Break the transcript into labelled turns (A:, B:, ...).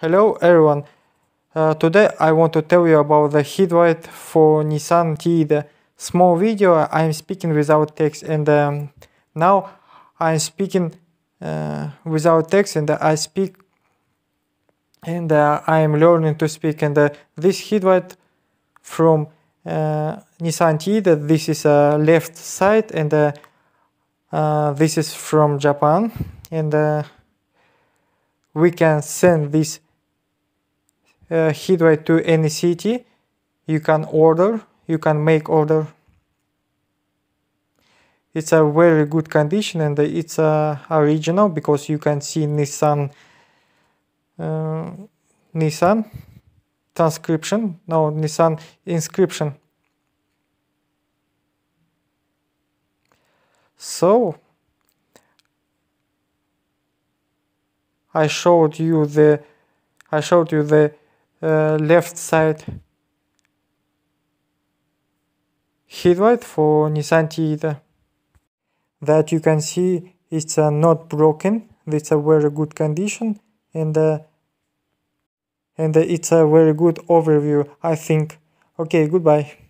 A: Hello everyone, uh, today I want to tell you about the headlight for Nissan Tiida. Small video, I am speaking without text and um, now I am speaking uh, without text and I speak and uh, I am learning to speak and uh, this headlight from uh, Nissan Tiida, this is a uh, left side and this is from Japan and we can send this uh, to any city. You can order, you can make order. It's a very good condition and it's uh, original because you can see Nissan uh, Nissan transcription, no Nissan inscription. So I showed you the I showed you the uh, left side headlight for Nissan Tiida that you can see it's uh, not broken it's a very good condition and uh, and it's a very good overview i think okay goodbye